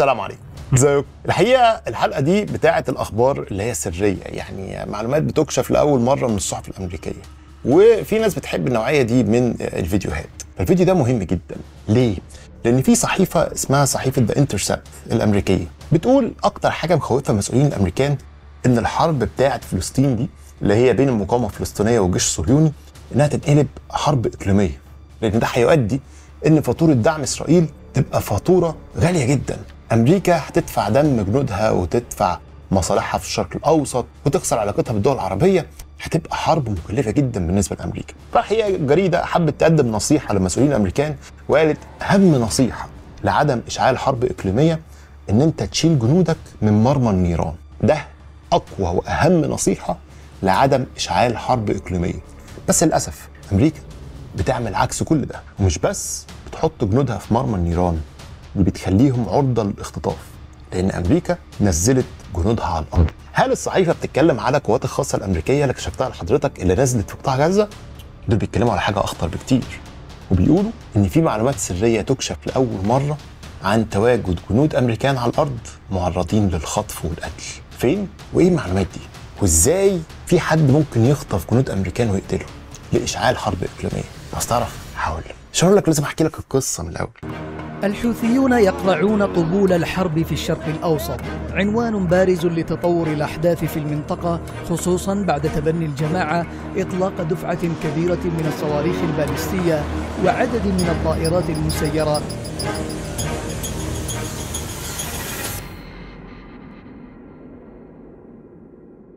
السلام عليكم ازيكم الحقيقه الحلقه دي بتاعه الاخبار اللي هي سريه يعني معلومات بتكشف لاول مره من الصحف الامريكيه وفي ناس بتحب النوعيه دي من الفيديوهات الفيديو ده مهم جدا ليه لان في صحيفه اسمها صحيفه ذا انترسبت الامريكيه بتقول اكتر حاجه مخوفه المسؤولين الامريكان ان الحرب بتاعه فلسطين دي اللي هي بين المقاومه الفلسطينيه والجيش الصهيوني انها تتقلب حرب اقليميه لان ده هيؤدي ان فاتوره دعم اسرائيل تبقى فاتوره غاليه جدا امريكا هتدفع دم جنودها وتدفع مصالحها في الشرق الاوسط وتخسر علاقتها بالدول العربيه هتبقى حرب مكلفه جدا بالنسبه لامريكا فهي جريده حبت تقدم نصيحه للمسؤولين الامريكان وقالت اهم نصيحه لعدم اشعال حرب اقليميه ان انت تشيل جنودك من مرمى النيران ده اقوى واهم نصيحه لعدم اشعال حرب اقليميه بس للاسف امريكا بتعمل عكس كل ده ومش بس بتحط جنودها في مرمى النيران اللي بتخليهم عرضه للاختطاف لان امريكا نزلت جنودها على الارض هل الصحيفه بتتكلم على القوات الخاصه الامريكيه اللي كشفتها لحضرتك اللي نزلت في قطاع غزه دول بيتكلموا على حاجه اخطر بكتير وبيقولوا ان في معلومات سريه تكشف لاول مره عن تواجد جنود امريكان على الارض معرضين للخطف والقتل فين وايه المعلومات دي وازاي في حد ممكن يخطف جنود امريكان ويقتلهم لاشعال حرب اقليميه بس تعرف هقول لك شو لك لازم احكي لك القصه من الاول الحوثيون يقرعون قبول الحرب في الشرق الاوسط عنوان بارز لتطور الاحداث في المنطقه خصوصا بعد تبني الجماعه اطلاق دفعه كبيره من الصواريخ البالستيه وعدد من الطائرات المسيره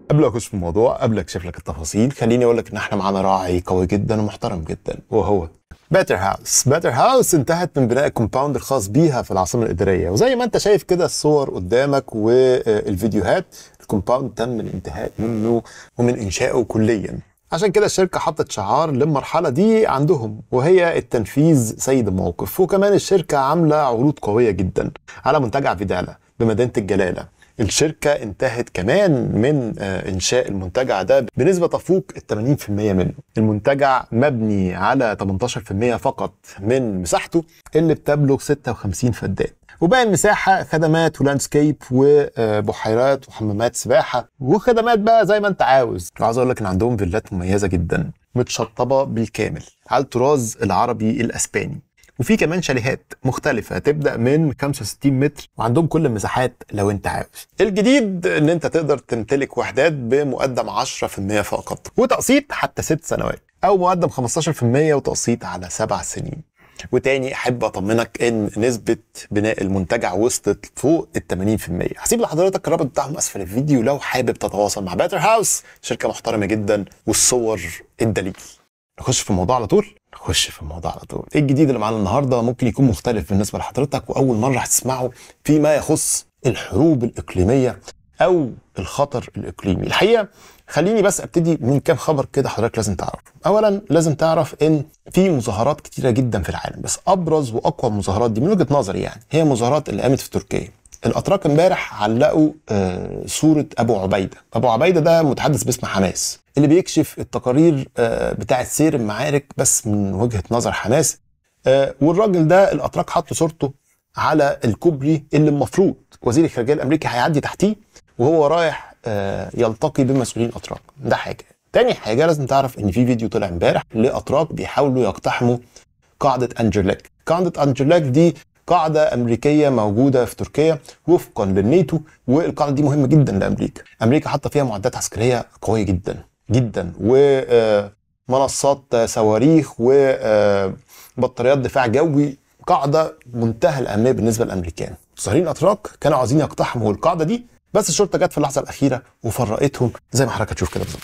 قبل اخش في الموضوع قبل اكشف لك التفاصيل خليني اقول لك ان احنا معانا راعي قوي جدا ومحترم جدا وهو باتر هاوس باتر هاوس انتهت من بناء الكومباوند الخاص بيها في العاصمه الاداريه وزي ما انت شايف كده الصور قدامك والفيديوهات الكومباوند تم الانتهاء منه ومن انشائه كليا عشان كده الشركه حطت شعار للمرحله دي عندهم وهي التنفيذ سيد الموقف وكمان الشركه عامله عروض قويه جدا على منتجع فيدالا بمدينه الجلاله الشركه انتهت كمان من آه، انشاء المنتجع ده بنسبه تفوق ال 80% منه. المنتجع مبني على 18% فقط من مساحته اللي بتبلغ 56 فدان. وباقي المساحه خدمات ولاندسكيب وبحيرات وحمامات سباحه وخدمات بقى زي ما انت عاوز. عاوز اقول لك ان عندهم فيلات مميزه جدا متشطبه بالكامل على الطراز العربي الاسباني. وفي كمان شاليهات مختلفة تبدأ من 65 متر وعندهم كل المساحات لو انت عاوز. الجديد ان انت تقدر تمتلك وحدات بمقدم 10% فقط وتقسيط حتى 6 سنوات او مقدم 15% وتقسيط على 7 سنين. وتاني احب اطمنك ان نسبه بناء المنتجع وصلت فوق ال 80% هسيب لحضرتك الرابط بتاعهم اسفل الفيديو لو حابب تتواصل مع باتر هاوس شركه محترمه جدا والصور الدليل نخش في الموضوع على طول نخش في الموضوع على طول ايه الجديد اللي معانا النهارده ممكن يكون مختلف بالنسبه لحضرتك واول مره هتسمعه فيما يخص الحروب الاقليميه او الخطر الاقليمي الحقيقه خليني بس ابتدي من كام خبر كده حضرتك لازم تعرفه اولا لازم تعرف ان في مظاهرات كتيره جدا في العالم بس ابرز واقوى المظاهرات دي من وجهه نظري يعني هي مظاهرات اللي قامت في تركيا الاتراك امبارح علقوا آه، صوره ابو عبيده ابو عبيده ده متحدث باسم حماس اللي بيكشف التقارير آه، بتاعه سير المعارك بس من وجهه نظر حماس آه، والراجل ده الاتراك حطوا صورته على الكوبري اللي المفروض وزير الخارجيه الامريكي هيعدي تحتيه وهو رايح يلتقي بمسؤولين اتراك ده حاجه تاني حاجه لازم تعرف ان في فيديو طلع امبارح لاتراك بيحاولوا يقتحموا قاعده انجرلاك قاعده انجرلاك دي قاعده امريكيه موجوده في تركيا وفقا للناتو والقاعده دي مهمه جدا لامريكا امريكا حاطه فيها معدات عسكريه قويه جدا جدا ومنصات آه، صواريخ وبطاريات آه، دفاع جوي قاعده منتهى الاهميه بالنسبه للامريكان المتظاهرين الاتراك كانوا عاوزين يقتحموا القاعده دي بس الشرطه جت في اللحظه الاخيره وفرقتهم زي ما حضرتك هتشوف كده بالظبط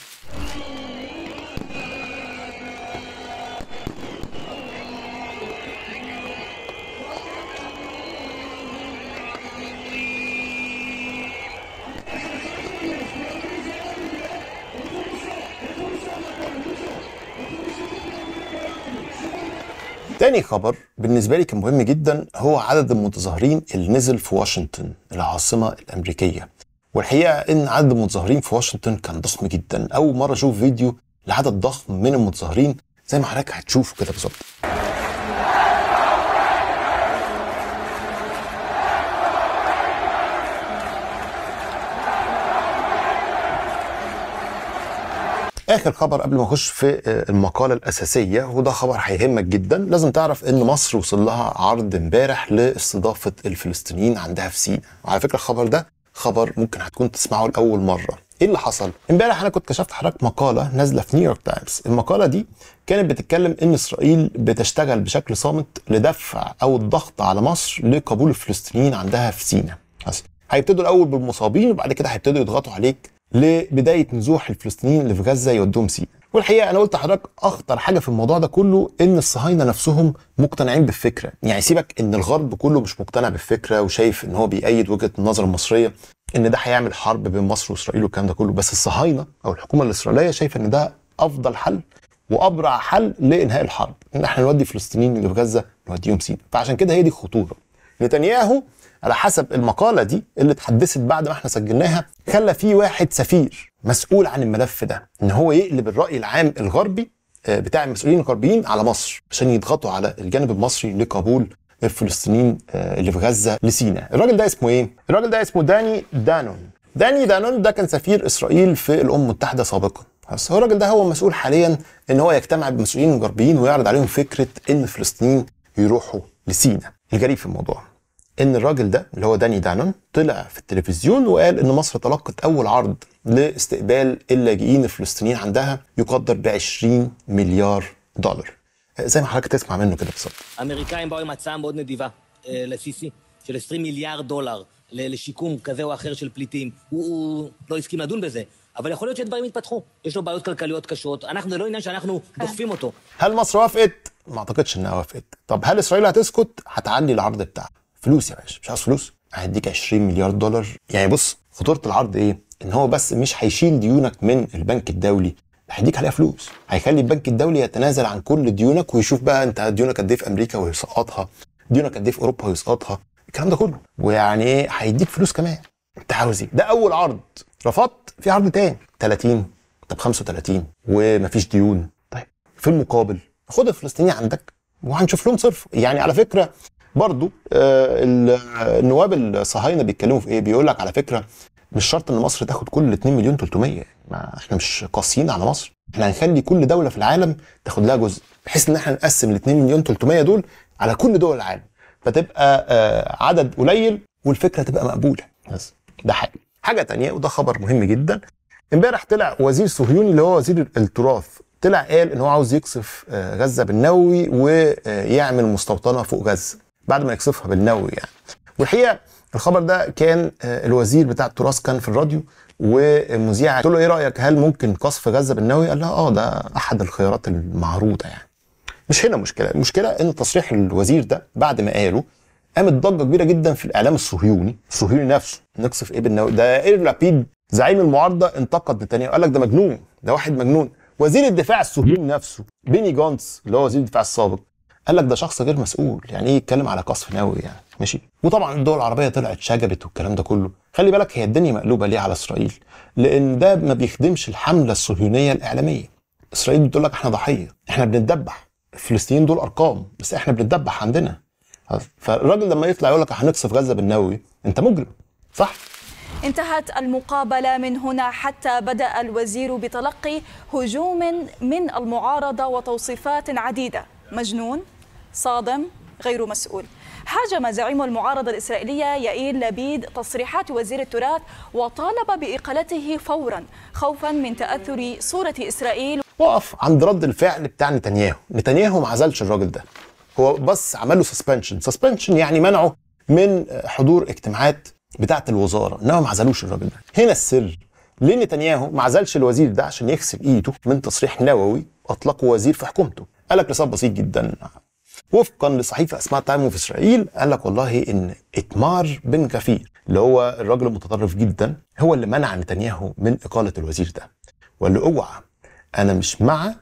تاني خبر بالنسبه لي كان مهم جدا هو عدد المتظاهرين اللي نزل في واشنطن العاصمه الامريكيه والحقيقه ان عدد المتظاهرين في واشنطن كان ضخم جدا اول مره اشوف فيديو لعدد ضخم من المتظاهرين زي ما حضرتك هتشوفه كده بالظبط اخر خبر قبل ما اخش في آه، المقاله الاساسيه وده خبر هيهمك جدا لازم تعرف ان مصر وصل لها عرض امبارح لاستضافه الفلسطينيين عندها في سيناء وعلى فكره الخبر ده خبر ممكن هتكون تسمعه لاول مره ايه اللي حصل امبارح انا كنت كشفت حضرتك مقاله نازله في نيويورك تايمز المقاله دي كانت بتتكلم ان اسرائيل بتشتغل بشكل صامت لدفع او الضغط على مصر لقبول الفلسطينيين عندها في سيناء هيبتدوا الاول بالمصابين وبعد كده هيبتدوا يضغطوا عليك لبدايه نزوح الفلسطينيين اللي في غزه يودوهم سينا والحقيقه انا قلت لحضرتك اخطر حاجه في الموضوع ده كله ان الصهاينه نفسهم مقتنعين بالفكره يعني سيبك ان الغرب كله مش مقتنع بالفكره وشايف ان هو بيأيد وجهه النظر المصريه ان ده هيعمل حرب بين مصر واسرائيل والكلام ده كله بس الصهاينه او الحكومه الاسرائيليه شايفه ان ده افضل حل وابرع حل لانهاء الحرب ان احنا نودي الفلسطينيين اللي في غزه نوديهم سينا فعشان كده هي دي الخطوره نتنياهو على حسب المقاله دي اللي اتحدثت بعد ما احنا سجلناها خلى في واحد سفير مسؤول عن الملف ده ان هو يقلب الراي العام الغربي آه، بتاع المسؤولين الغربيين على مصر عشان يضغطوا على الجانب المصري لقبول الفلسطينيين آه، اللي في غزه لسينا الراجل ده اسمه ايه الراجل ده اسمه داني دانون داني دانون ده كان سفير اسرائيل في الامم المتحده سابقا بس هو الراجل ده هو مسؤول حاليا ان هو يجتمع بمسؤولين غربيين ويعرض عليهم فكره ان الفلسطينيين يروحوا لسينا الغريب في الموضوع ان الراجل ده اللي هو داني دانون طلع في التلفزيون وقال ان مصر تلقت اول عرض لاستقبال اللاجئين الفلسطينيين عندها يقدر ب 20 مليار دولار زي ما حضرتك تسمع منه كده بالظبط امريكان باو עם הצעה نديفا נדיבה לסיסי 20 مليار دولار لشيكوم كذا واخر אחר של פליטים. הוא, הוא לא הסכים לדון אבל יכול להיות שדברים יתפתחו. יש לו בעיות כלכליות קשות, אנחנו, לא עניין שאנחנו דוחפים אותו. هل مصر وافقت؟ ما اعتقدش انها وافقت. طب هل اسرائيل هتسكت؟ هتعلي العرض بتاعها. فلوس يا باشا مش عايز فلوس هديك 20 مليار دولار يعني بص خطوره العرض ايه ان هو بس مش هيشيل ديونك من البنك الدولي هيديك عليها فلوس هيخلي البنك الدولي يتنازل عن كل ديونك ويشوف بقى انت ديونك قد ايه في امريكا ويسقطها ديونك قد ايه في اوروبا ويسقطها الكلام ده كله ويعني ايه هيديك فلوس كمان انت عاوز ايه ده اول عرض رفضت في عرض تاني 30 طب 35 ومفيش ديون طيب في المقابل خد الفلسطينيين عندك وهنشوف لهم صرف يعني على فكره برضو آه، النواب الصهاينه بيتكلموا في ايه بيقول لك على فكره مش شرط ان مصر تاخد كل 2 مليون 300 ما احنا مش قاسيين على مصر احنا هنخلي كل دوله في العالم تاخد لها جزء بحيث ان احنا نقسم ال 2 مليون 300 دول على كل دول العالم فتبقى آه، عدد قليل والفكره تبقى مقبوله بس ده حاجه حاجه تانية وده خبر مهم جدا امبارح طلع وزير صهيوني اللي هو وزير التراث طلع قال ان هو عاوز يقصف آه، غزه بالنووي ويعمل مستوطنه فوق غزه بعد ما يقصفها بالنووي يعني والحقيقه الخبر ده كان آه، الوزير بتاع التراث كان في الراديو ومذيعه قلت له ايه رايك هل ممكن قصف غزه بالنووي؟ قال لها اه ده احد الخيارات المعروضه يعني. مش هنا المشكله، المشكله ان تصريح الوزير ده بعد ما قاله قامت ضجه كبيره جدا في الاعلام الصهيوني، الصهيوني نفسه نقصف ايه بالنووي؟ ده اير لابيد زعيم المعارضه انتقد نتنياهو قال لك ده مجنون، ده واحد مجنون. وزير الدفاع الصهيوني نفسه بيني جونز اللي هو وزير الدفاع السابق قال لك ده شخص غير مسؤول يعني ايه يتكلم على قصف نووي يعني ماشي وطبعا الدول العربيه طلعت شجبت والكلام ده كله خلي بالك هي الدنيا مقلوبه ليه على اسرائيل لان ده ما بيخدمش الحمله الصهيونيه الاعلاميه اسرائيل بتقول لك احنا ضحيه احنا بنتدبح الفلسطينيين دول ارقام بس احنا بنتدبح عندنا فالراجل لما يطلع يقول لك هنقصف غزه بالنووي انت مجرم صح انتهت المقابلة من هنا حتى بدأ الوزير بتلقي هجوم من المعارضة وتوصيفات عديدة مجنون صادم غير مسؤول هاجم زعيم المعارضة الإسرائيلية يائيل لبيد تصريحات وزير التراث وطالب بإقالته فورا خوفا من تأثر صورة إسرائيل وقف عند رد الفعل بتاع نتنياهو نتنياهو ما عزلش الراجل ده هو بس عمله سسبنشن سسبنشن يعني منعه من حضور اجتماعات بتاعه الوزاره انما ما عزلوش الراجل ده هنا السر ليه نتنياهو ما عزلش الوزير ده عشان يغسل ايده من تصريح نووي اطلقه وزير في حكومته قال لك لسبب بسيط جدا وفقا لصحيفه اسمها تايم اوف اسرائيل قال لك والله ان اتمار بن كفير اللي هو الراجل المتطرف جدا هو اللي منع نتنياهو من اقاله الوزير ده وقال له اوعى انا مش مع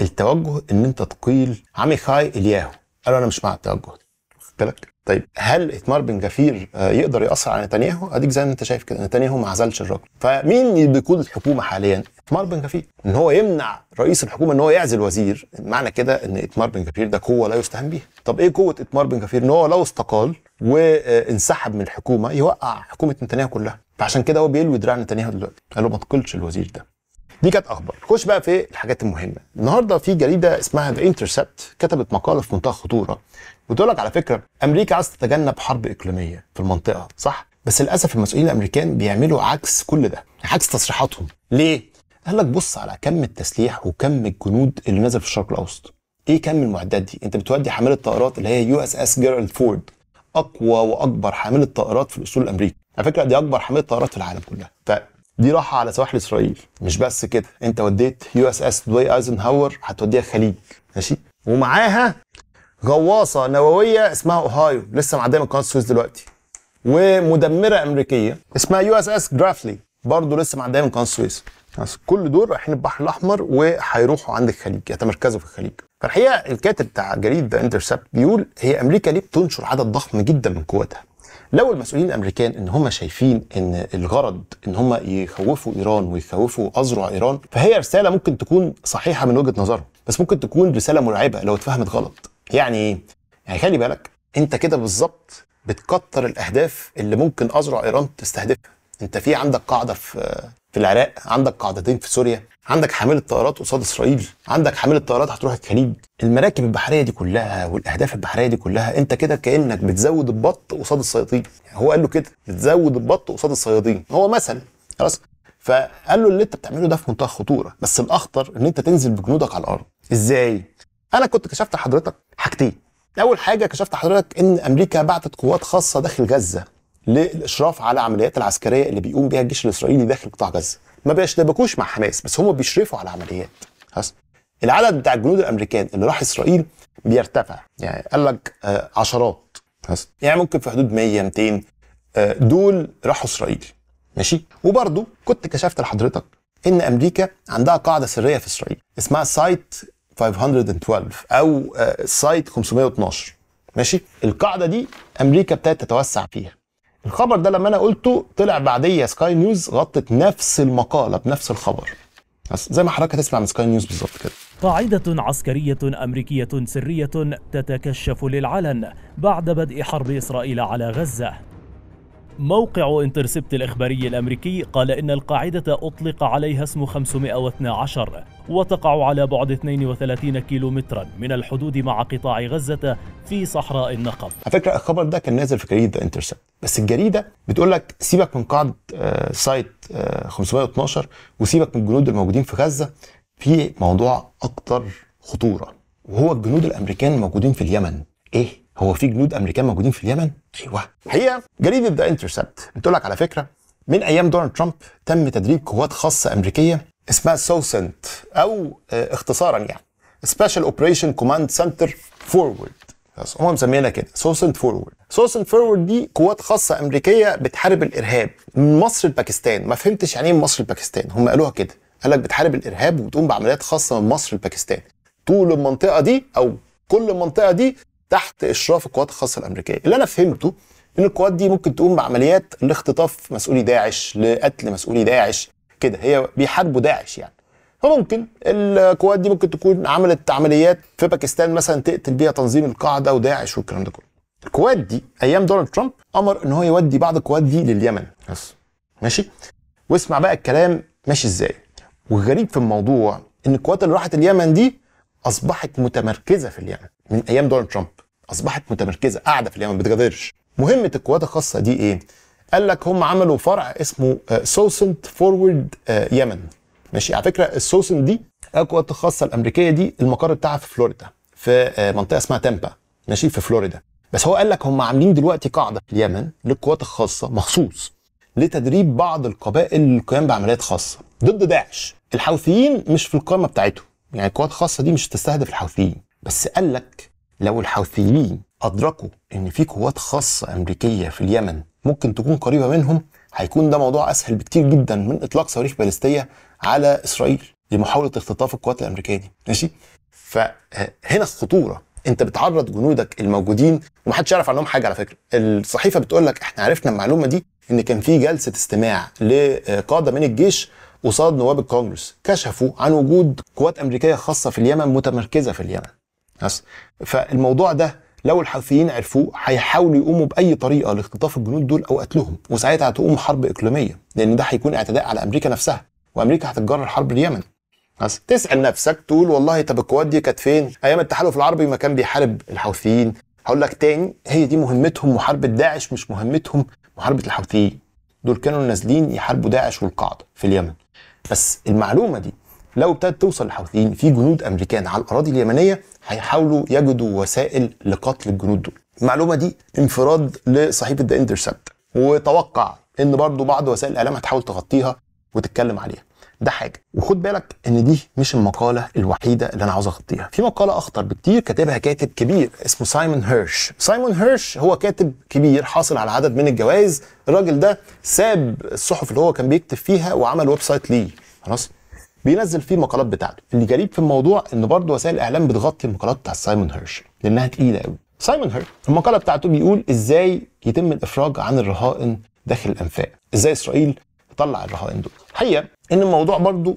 التوجه ان انت تقيل عميخاي الياهو قال انا مش مع التوجه واخد بالك طيب هل اتمار بن جفير آه، يقدر ياثر على نتنياهو؟ اديك زي ما انت شايف كده نتنياهو ما عزلش الراجل، فمين اللي بيقود الحكومه حاليا؟ اتمار بن جفير، ان هو يمنع رئيس الحكومه ان هو يعزل وزير، معنى كده ان اتمار بن جفير ده قوه لا يستهان بيها. طب ايه قوه اتمار بن جفير؟ ان هو لو استقال وانسحب من الحكومه يوقع حكومه نتنياهو كلها، فعشان كده هو بيلوي دراع نتنياهو دلوقتي، قال له ما تقلش الوزير ده. دي كانت اخبار خش بقى في الحاجات المهمه النهارده في جريده اسمها ذا انترسبت كتبت مقاله في منتهى الخطوره بتقول لك على فكره امريكا عايزه تتجنب حرب اقليميه في المنطقه صح بس للاسف المسؤولين الامريكان بيعملوا عكس كل ده عكس تصريحاتهم ليه قال لك بص على كم التسليح وكم الجنود اللي نزل في الشرق الاوسط ايه كم المعدات دي انت بتودي حامله طائرات اللي هي يو اس اس جيرالد فورد اقوى واكبر حامله طائرات في الاسطول الامريكي على فكره دي اكبر حامله طائرات في العالم كلها دي راحه على سواحل اسرائيل مش بس كده انت وديت يو اس اس دوي ايزنهاور هتوديها الخليج ماشي ومعاها غواصه نوويه اسمها اوهايو لسه معديه من قناه السويس دلوقتي ومدمره امريكيه اسمها يو اس اس جرافلي برضه لسه معديه من قناه السويس كل دول رايحين البحر الاحمر وهيروحوا عند الخليج يتمركزوا في الخليج فالحقيقه الكاتب بتاع جريده انترسبت بيقول هي امريكا ليه بتنشر عدد ضخم جدا من قواتها لو المسؤولين الامريكان ان هم شايفين ان الغرض ان هم يخوفوا ايران ويخوفوا اذرع ايران فهي رساله ممكن تكون صحيحه من وجهه نظرهم بس ممكن تكون رساله مرعبه لو اتفهمت غلط يعني ايه يعني خلي بالك انت كده بالظبط بتكتر الاهداف اللي ممكن اذرع ايران تستهدفها انت في عندك قاعده في في العراق عندك قاعدتين في سوريا عندك حامل الطائرات قصاد اسرائيل عندك حامل الطائرات هتروح الخليج المراكب البحريه دي كلها والاهداف البحريه دي كلها انت كده كانك بتزود البط قصاد الصيادين يعني هو قال له كده بتزود البط قصاد الصيادين هو مثل خلاص فقال له اللي انت بتعمله ده في منتهى الخطوره بس الاخطر ان انت تنزل بجنودك على الارض ازاي انا كنت كشفت لحضرتك حاجتين اول حاجه كشفت حضرتك ان امريكا بعتت قوات خاصه داخل غزه للاشراف على العمليات العسكريه اللي بيقوم بها الجيش الاسرائيلي داخل قطاع غزه ما بيشتبكوش مع حماس بس هم بيشرفوا على العمليات خلاص العدد بتاع الجنود الامريكان اللي راح اسرائيل بيرتفع يعني قال لك آه، عشرات خلاص يعني ممكن في حدود 100 200 آه، دول راحوا اسرائيل ماشي وبرضه كنت كشفت لحضرتك ان امريكا عندها قاعده سريه في اسرائيل اسمها سايت 512 او آه، سايت 512 ماشي القاعده دي امريكا ابتدت تتوسع فيها الخبر ده لما انا قلته طلع بعديه سكاي نيوز غطت نفس المقاله بنفس الخبر زي ما حضرتك هتسمع من سكاي نيوز بالظبط كده قاعدة عسكرية أمريكية سرية تتكشف للعلن بعد بدء حرب إسرائيل على غزة موقع انترسبت الإخباري الأمريكي قال إن القاعدة أطلق عليها اسم 512 وتقع على بعد 32 كيلومترا من الحدود مع قطاع غزة في صحراء النقب على فكرة الخبر ده كان نازل في جريدة انترسبت بس الجريدة بتقول لك سيبك من قاعدة آه، سايت 512 آه، وسيبك من الجنود الموجودين في غزة في موضوع أكتر خطورة وهو الجنود الأمريكان الموجودين في اليمن إيه؟ هو في جنود امريكان موجودين في اليمن؟ ايوه الحقيقه جريده ذا انترسبت بتقول لك على فكره من ايام دونالد ترامب تم تدريب قوات خاصه امريكيه اسمها سوسنت او آه، اختصارا يعني سبيشال اوبريشن كوماند سنتر فورورد هم مسمينها كده سوسنت فورورد سوسنت فورورد دي قوات خاصه امريكيه بتحارب الارهاب من مصر لباكستان ما فهمتش يعني ايه من مصر لباكستان هم قالوها كده قال لك بتحارب الارهاب وبتقوم بعمليات خاصه من مصر لباكستان طول المنطقه دي او كل المنطقه دي تحت اشراف القوات الخاصه الامريكيه اللي انا فهمته ان القوات دي ممكن تقوم بعمليات لاختطاف مسؤولي داعش لقتل مسؤولي داعش كده هي بيحاربوا داعش يعني فممكن القوات دي ممكن تكون عملت عمليات في باكستان مثلا تقتل بيها تنظيم القاعده وداعش والكلام ده كله القوات دي ايام دونالد ترامب امر ان هو يودي بعض القوات دي لليمن بس ماشي واسمع بقى الكلام ماشي ازاي والغريب في الموضوع ان القوات اللي راحت اليمن دي اصبحت متمركزه في اليمن من ايام دونالد ترامب اصبحت متمركزه قاعده في اليمن ما بتغادرش مهمه القوات الخاصه دي ايه قال لك هم عملوا فرع اسمه آه، سوسنت فورورد آه، يمن ماشي على فكره السوسن دي القوات الخاصه الامريكيه دي المقر بتاعها في فلوريدا في آه، منطقه اسمها تامبا ماشي في فلوريدا بس هو قال لك هم عاملين دلوقتي قاعده في اليمن للقوات الخاصه مخصوص لتدريب بعض القبائل للقيام بعمليات خاصه ضد داعش الحوثيين مش في القائمه بتاعتهم يعني القوات الخاصه دي مش تستهدف الحوثيين بس قال لك لو الحوثيين أدركوا إن في قوات خاصة أمريكية في اليمن ممكن تكون قريبة منهم هيكون ده موضوع أسهل بكتير جدا من إطلاق صواريخ باليستية على إسرائيل لمحاولة اختطاف القوات الأمريكية دي ماشي فهنا الخطورة انت بتعرض جنودك الموجودين ومحدش يعرف عنهم حاجه على فكره الصحيفه بتقول لك احنا عرفنا المعلومه دي ان كان في جلسه استماع لقاده من الجيش قصاد نواب الكونجرس كشفوا عن وجود قوات امريكيه خاصه في اليمن متمركزه في اليمن بس فالموضوع ده لو الحوثيين عرفوه هيحاولوا يقوموا باي طريقه لاختطاف الجنود دول او قتلهم وساعتها هتقوم حرب اقليميه لان ده هيكون اعتداء على امريكا نفسها وامريكا هتتجرر حرب اليمن بس تسال نفسك تقول والله طب القوات دي كانت فين ايام التحالف العربي ما كان بيحارب الحوثيين هقول لك تاني هي دي مهمتهم محاربه داعش مش مهمتهم محاربه الحوثيين دول كانوا نازلين يحاربوا داعش والقاعده في اليمن بس المعلومه دي لو ابتدت توصل للحوثيين في جنود امريكان على الاراضي اليمنيه هيحاولوا يجدوا وسائل لقتل الجنود دول المعلومه دي انفراد لصحيفه ذا انترسبت وتوقع ان برضه بعض وسائل الاعلام هتحاول تغطيها وتتكلم عليها ده حاجه وخد بالك ان دي مش المقاله الوحيده اللي انا عاوز اغطيها في مقاله اخطر بكتير كاتبها كاتب كبير اسمه سايمون هيرش سايمون هيرش هو كاتب كبير حاصل على عدد من الجوائز الراجل ده ساب الصحف اللي هو كان بيكتب فيها وعمل ويب سايت ليه خلاص بينزل فيه المقالات بتاعته اللي غريب في الموضوع ان برضه وسائل الاعلام بتغطي المقالات بتاع سايمون هيرش لانها تقيله قوي سايمون هيرش المقاله بتاعته بيقول ازاي يتم الافراج عن الرهائن داخل الانفاق ازاي اسرائيل تطلع الرهائن دول الحقيقه ان الموضوع برضه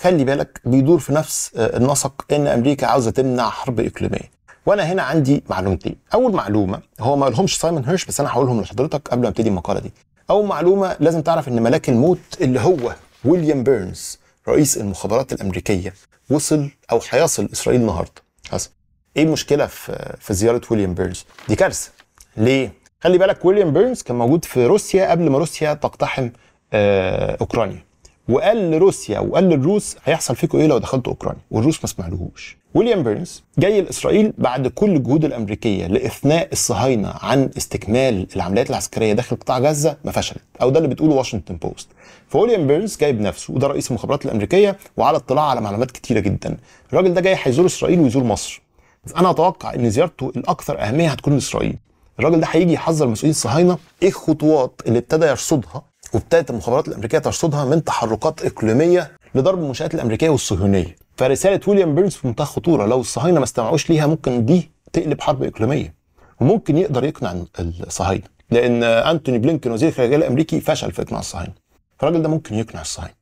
خلي بالك بيدور في نفس آه، النسق ان امريكا عاوزه تمنع حرب اقليميه وانا هنا عندي معلومتين اول معلومه هو ما لهمش سايمون هيرش بس انا هقولهم لحضرتك قبل ما ابتدي المقاله دي اول معلومه لازم تعرف ان ملاك الموت اللي هو ويليام بيرنز رئيس المخابرات الامريكيه وصل او هيصل اسرائيل النهارده حصل ايه المشكله في في زياره ويليام بيرنز دي كارثه ليه خلي بالك ويليام بيرنز كان موجود في روسيا قبل ما روسيا تقتحم آه، اوكرانيا وقال لروسيا وقال للروس هيحصل فيكم ايه لو دخلتوا اوكرانيا والروس ما سمعلهوش ويليام بيرنز جاي لاسرائيل بعد كل الجهود الامريكيه لاثناء الصهاينه عن استكمال العمليات العسكريه داخل قطاع غزه ما فشلت او ده اللي بتقوله واشنطن بوست فويليام بيرنز جاي بنفسه وده رئيس المخابرات الامريكيه وعلى اطلاع على معلومات كتيره جدا الراجل ده جاي هيزور اسرائيل ويزور مصر بس انا اتوقع ان زيارته الاكثر اهميه هتكون لاسرائيل الراجل ده هيجي يحذر مسؤولين الصهاينه ايه الخطوات اللي ابتدى يرصدها وابتدت المخابرات الامريكيه ترصدها من تحركات اقليميه لضرب المنشات الامريكيه والصهيونيه فرساله ويليام بيرنز في منتهى الخطوره لو الصهاينه ما استمعوش ليها ممكن دي تقلب حرب اقليميه وممكن يقدر يقنع الصهاينه لان انتوني بلينكن وزير الخارجيه الامريكي فشل في اقناع الصهاينه فالراجل ده ممكن يقنع الصهاينه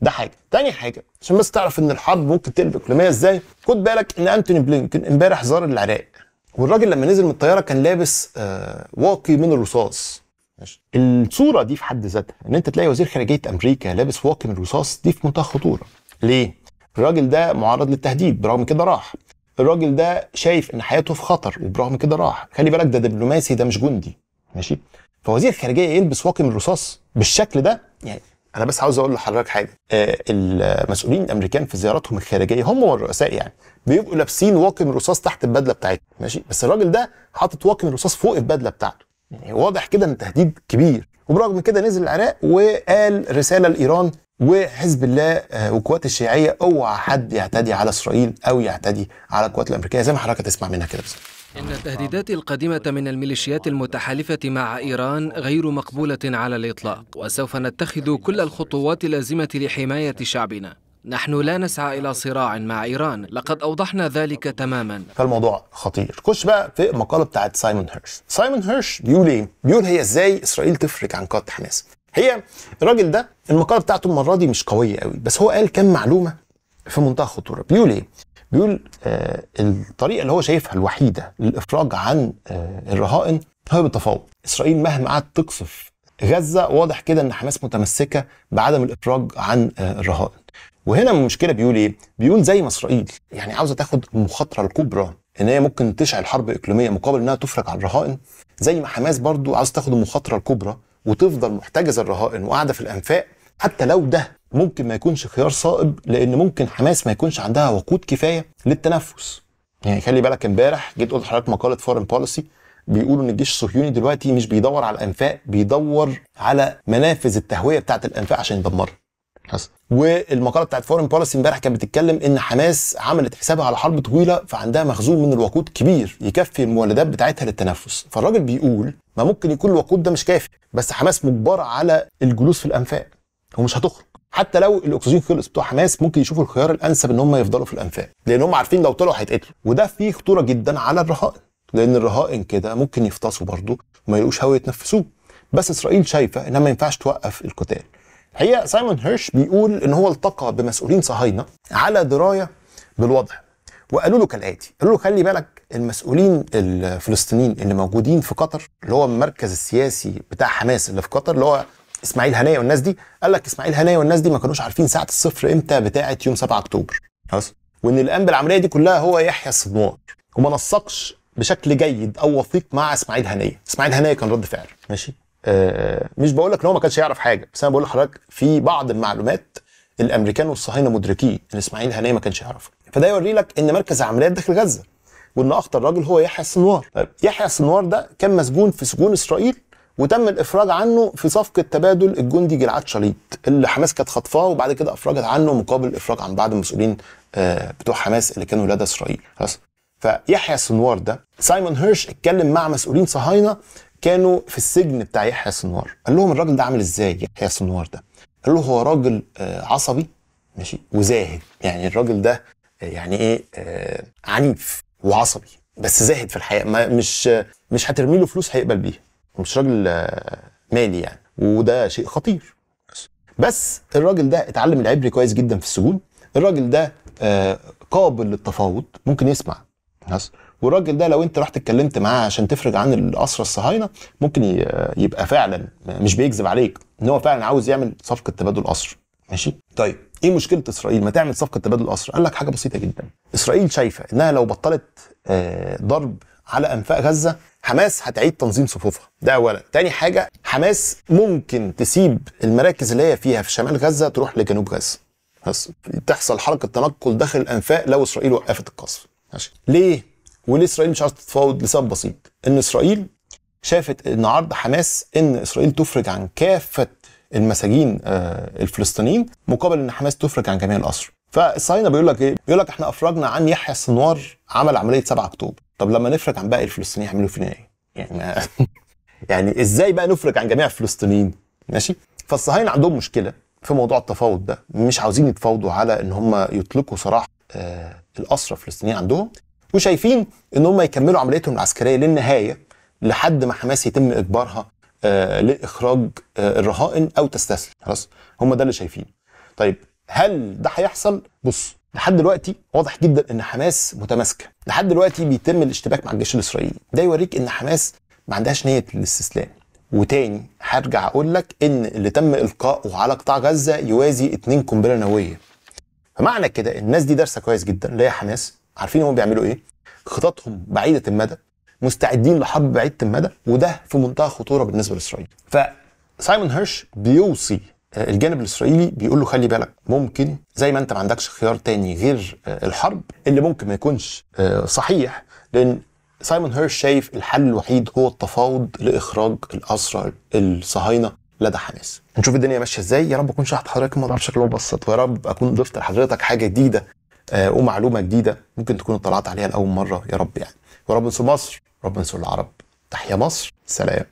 ده حاجه تاني حاجه عشان بس تعرف ان الحرب ممكن تقلب اقليميه ازاي خد بالك ان انتوني بلينكن امبارح زار العراق والراجل لما نزل من الطياره كان لابس آه واقي من الرصاص ماشي. الصوره دي في حد ذاتها ان انت تلاقي وزير خارجيه امريكا لابس واكم الرصاص دي في منتهى الخطوره ليه الراجل ده معرض للتهديد برغم كده راح الراجل ده شايف ان حياته في خطر وبرغم كده راح خلي بالك ده دبلوماسي ده مش جندي ماشي فوزير الخارجيه يلبس واكم الرصاص بالشكل ده يعني انا بس عاوز اقول لحضرتك حاجه آه المسؤولين الامريكان في زياراتهم الخارجيه هم والرؤساء يعني بيبقوا لابسين واقم الرصاص تحت البدله بتاعتهم ماشي بس الراجل ده حاطط واقم الرصاص فوق البدله بتاعته يعني واضح كده ان تهديد كبير وبرغم كده نزل العراق وقال رساله لايران وحزب الله آه، والقوات الشيعيه اوعى حد يعتدي على اسرائيل او يعتدي على القوات الامريكيه زي ما حضرتك تسمع منها كده بالظبط إن التهديدات القادمة من الميليشيات المتحالفة مع إيران غير مقبولة على الإطلاق وسوف نتخذ كل الخطوات اللازمة لحماية شعبنا نحن لا نسعى إلى صراع مع إيران لقد أوضحنا ذلك تماما فالموضوع خطير خش بقى في المقالة بتاعت سايمون هيرش سايمون هيرش بيقول إيه؟ بيقول هي إزاي إسرائيل تفرج عن قادة حماس هي الراجل ده المقالة بتاعته المرة دي مش قوية قوي بس هو قال كام معلومة في منتهى الخطورة بيقول إيه؟ بيقول آه الطريقة اللي هو شايفها الوحيدة للإفراج عن آه الرهائن هو بالتفاوض إسرائيل مهما قعدت تقصف غزة واضح كده ان حماس متمسكة بعدم الإفراج عن آه، الرهائن وهنا المشكله بيقول ايه؟ بيقول زي ما اسرائيل يعني عاوزه تاخد المخاطره الكبرى ان هي ممكن تشعل حرب اقليميه مقابل انها تفرج على الرهائن زي ما حماس برضو عاوز تاخد المخاطره الكبرى وتفضل محتجزه الرهائن وقاعده في الانفاق حتى لو ده ممكن ما يكونش خيار صائب لان ممكن حماس ما يكونش عندها وقود كفايه للتنفس يعني خلي بالك امبارح جيت قلت لحضرتك مقاله فورن بوليسي بيقولوا ان الجيش الصهيوني دلوقتي مش بيدور على الانفاق بيدور على منافذ التهويه بتاعه الانفاق عشان يدمرها حصل والمقاله بتاعت فورن بوليسي امبارح كانت بتتكلم ان حماس عملت حسابها على حرب طويله فعندها مخزون من الوقود كبير يكفي المولدات بتاعتها للتنفس فالراجل بيقول ما ممكن يكون الوقود ده مش كافي بس حماس مجبره على الجلوس في الانفاق ومش هتخرج حتى لو الاكسجين خلص بتوع حماس ممكن يشوفوا الخيار الانسب ان هم يفضلوا في الانفاق لان هم عارفين لو طلعوا هيتقتلوا وده فيه خطوره جدا على الرهائن لان الرهائن كده ممكن يفطسوا برضه وما يلاقوش هوا يتنفسوه بس اسرائيل شايفه انها ما ينفعش توقف القتال الحقيقه سايمون هيرش بيقول ان هو التقى بمسؤولين صهاينه على درايه بالوضع وقالوا له كالاتي قالوا له خلي بالك المسؤولين الفلسطينيين اللي موجودين في قطر اللي هو المركز السياسي بتاع حماس اللي في قطر اللي هو اسماعيل هنايه والناس دي قال لك اسماعيل هنايه والناس دي ما كانوش عارفين ساعه الصفر امتى بتاعه يوم 7 اكتوبر خلاص وان اللي قام بالعمليه دي كلها هو يحيى الصدوار وما نسقش بشكل جيد او وثيق مع اسماعيل هنيه اسماعيل هنيه كان رد فعل ماشي آه، مش بقول لك ان هو ما كانش يعرف حاجه بس انا بقول لحضرتك في بعض المعلومات الامريكان والصهاينه مدركين ان اسماعيل هنيه ما كانش يعرفها فده يوري لك ان مركز عمليات داخل غزه وان اخطر راجل هو يحيى السنوار طيب يحيى السنوار ده كان مسجون في سجون اسرائيل وتم الافراج عنه في صفقه تبادل الجندي جلعاد شليط اللي حماس كانت خاطفاه وبعد كده افرجت عنه مقابل الافراج عن بعض المسؤولين آه، بتوع حماس اللي كانوا لدى اسرائيل خلاص فيحيى السنوار ده سايمون هيرش اتكلم مع مسؤولين صهاينه كانوا في السجن بتاع يحيى السنوار قال لهم الراجل ده عامل ازاي يحيى السنوار ده قال له هو راجل آه، عصبي ماشي وزاهد يعني الراجل ده آه، يعني ايه آه، عنيف وعصبي بس زاهد في الحياه ما مش مش هترمي له فلوس هيقبل بيها مش راجل مالي يعني وده شيء خطير بس الراجل ده اتعلم العبري كويس جدا في السجون الراجل ده قابل للتفاوض ممكن يسمع خلاص والراجل ده لو انت رحت اتكلمت معاه عشان تفرج عن الاسرى الصهاينه ممكن يبقى فعلا مش بيكذب عليك ان هو فعلا عاوز يعمل صفقه تبادل اسرى ماشي طيب ايه مشكله اسرائيل ما تعمل صفقه تبادل اسرى قال لك حاجه بسيطه جدا اسرائيل شايفه انها لو بطلت آه، ضرب على انفاق غزه حماس هتعيد تنظيم صفوفها ده اولا تاني حاجه حماس ممكن تسيب المراكز اللي هي فيها في شمال غزه تروح لجنوب غزه بس تحصل حركه تنقل داخل الانفاق لو اسرائيل وقفت القصف ماشي ليه وليه اسرائيل مش عايزه تتفاوض لسبب بسيط ان اسرائيل شافت ان عرض حماس ان اسرائيل تفرج عن كافه المساجين آه، الفلسطينيين مقابل ان حماس تفرج عن جميع الاسرى فالصهاينه بيقول لك ايه بيقول لك احنا افرجنا عن يحيى السنوار عمل عمليه 7 اكتوبر طب لما نفرج عن باقي الفلسطينيين هيعملوا فينا ايه يعني يعني ازاي بقى نفرج عن جميع الفلسطينيين ماشي فالصهاينه عندهم مشكله في موضوع التفاوض ده مش عاوزين يتفاوضوا على ان هم يطلقوا سراح آه، الاسرى الفلسطينيين عندهم وشايفين ان هم يكملوا عمليتهم العسكريه للنهايه لحد ما حماس يتم اجبارها آه، لاخراج آه، الرهائن او تستسلم خلاص هم ده اللي شايفينه طيب هل ده هيحصل بص لحد دلوقتي واضح جدا ان حماس متماسكه لحد دلوقتي بيتم الاشتباك مع الجيش الاسرائيلي ده يوريك ان حماس ما عندهاش نيه الاستسلام وتاني هرجع اقول لك ان اللي تم القاؤه على قطاع غزه يوازي اتنين قنبله نوويه فمعنى كده الناس دي دارسه كويس جدا اللي هي حماس عارفين هم بيعملوا ايه خططهم بعيده المدى مستعدين لحرب بعيده المدى وده في منتهى خطوره بالنسبه لاسرائيل فسايمون هيرش بيوصي آه، الجانب الاسرائيلي بيقول له خلي بالك ممكن زي ما انت ما عندكش خيار تاني غير آه، الحرب اللي ممكن ما يكونش آه، صحيح لان سايمون هيرش شايف الحل الوحيد هو التفاوض لاخراج الاسرى الصهاينه لدى حماس نشوف الدنيا ماشيه ازاي يا رب اكون شرحت حضرتك الموضوع بشكل مبسط ويا رب اكون ضفت لحضرتك حاجه جديده آه، ومعلومه جديده ممكن تكون اطلعت عليها لاول مره يا رب يعني ورب انصر مصر رب انصر العرب تحيا مصر سلام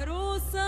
البحر ساحر